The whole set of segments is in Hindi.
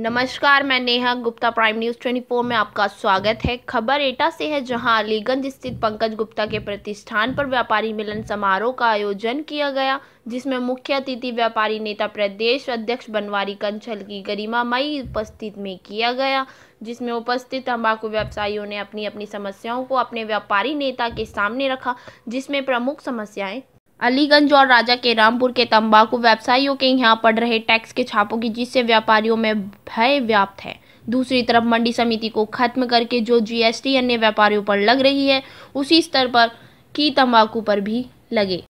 नमस्कार मैं नेहा गुप्ता प्राइम न्यूज़ 24 में आपका स्वागत है खबर एटा से है जहां अलीगंज स्थित पंकज गुप्ता के प्रतिष्ठान पर व्यापारी मिलन समारोह का आयोजन किया गया जिसमें मुख्य अतिथि व्यापारी नेता प्रदेश अध्यक्ष बनवारी कंचल की गरिमा मई उपस्थित में किया गया जिसमें उपस्थित तंबाकू व्यवसायियों ने अपनी अपनी समस्याओं को अपने व्यापारी नेता के सामने रखा जिसमें प्रमुख समस्याएं अलीगंज और राजा के रामपुर के तंबाकू व्यवसायियों के यहाँ पड़ रहे टैक्स के छापों की जिससे व्यापारियों में भय व्याप्त है दूसरी तरफ मंडी समिति को खत्म करके जो जीएसटी अन्य व्यापारियों पर लग रही है उसी स्तर पर की तंबाकू पर भी लगे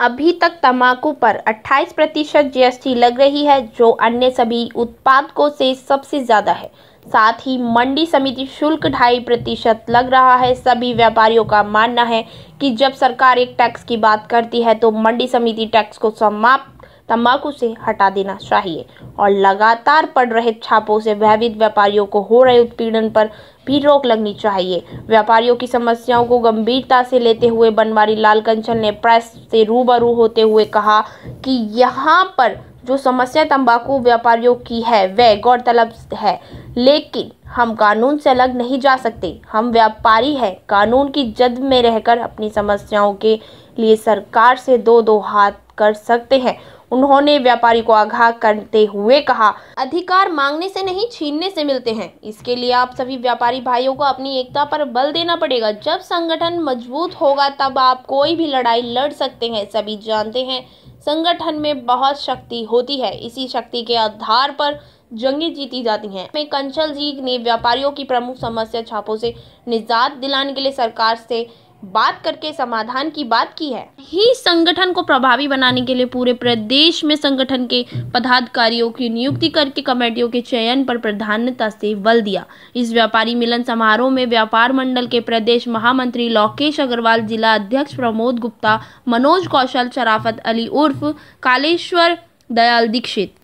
अभी तक तंबाकू पर 28 प्रतिशत जीएसटी लग रही है जो अन्य सभी उत्पादकों से सबसे ज़्यादा है साथ ही मंडी समिति शुल्क ढाई प्रतिशत लग रहा है सभी व्यापारियों का मानना है कि जब सरकार एक टैक्स की बात करती है तो मंडी समिति टैक्स को समाप्त तंबाकू से हटा देना चाहिए और लगातार पड़ रहे छापों से भयभीत व्यापारियों को हो रहे उत्पीड़न पर भी रोक लगनी चाहिए व्यापारियों की समस्याओं को गंभीरता से लेते हुए बनवारी लाल कंचन ने प्रेस से रूबरू होते हुए कहा कि यहाँ पर जो समस्या तंबाकू व्यापारियों की है वह गौरतलब है लेकिन हम कानून से अलग नहीं जा सकते हम व्यापारी हैं कानून की जद में रहकर अपनी समस्याओं के लिए सरकार से दो दो हाथ कर सकते हैं उन्होंने व्यापारी को आगाह करते हुए कहा अधिकार मांगने से नहीं छीनने से मिलते हैं इसके लिए आप सभी व्यापारी भाइयों को अपनी एकता पर बल देना पड़ेगा जब संगठन मजबूत होगा तब आप कोई भी लड़ाई लड़ सकते हैं सभी जानते हैं संगठन में बहुत शक्ति होती है इसी शक्ति के आधार पर जंगें जीती जाती हैं में कंचल जी ने व्यापारियों की प्रमुख समस्या छापों से निजात दिलाने के लिए सरकार से बात करके समाधान की बात की है ही संगठन को प्रभावी बनाने के लिए पूरे प्रदेश में संगठन के पदाधिकारियों की नियुक्ति करके कमेटियों के चयन पर प्रधानता से बल दिया इस व्यापारी मिलन समारोह में व्यापार मंडल के प्रदेश महामंत्री लोकेश अग्रवाल जिला अध्यक्ष प्रमोद गुप्ता मनोज कौशल शराफत अली उर्फ कालेश्वर दयाल दीक्षित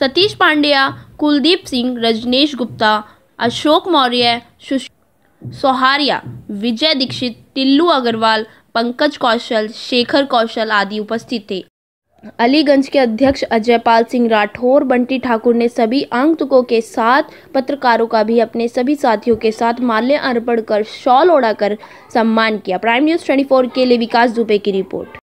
सतीश पांड्या कुलदीप सिंह रजनेश गुप्ता अशोक मौर्य सुश सोहारिया विजय दीक्षित टिल्लू अग्रवाल पंकज कौशल शेखर कौशल आदि उपस्थित थे अलीगंज के अध्यक्ष अजयपाल सिंह राठौर बंटी ठाकुर ने सभी आगंतुकों के साथ पत्रकारों का भी अपने सभी साथियों के साथ माल्य अर्पण कर शॉल ओढ़ाकर सम्मान किया प्राइम न्यूज 24 के लिए विकास दुबे की रिपोर्ट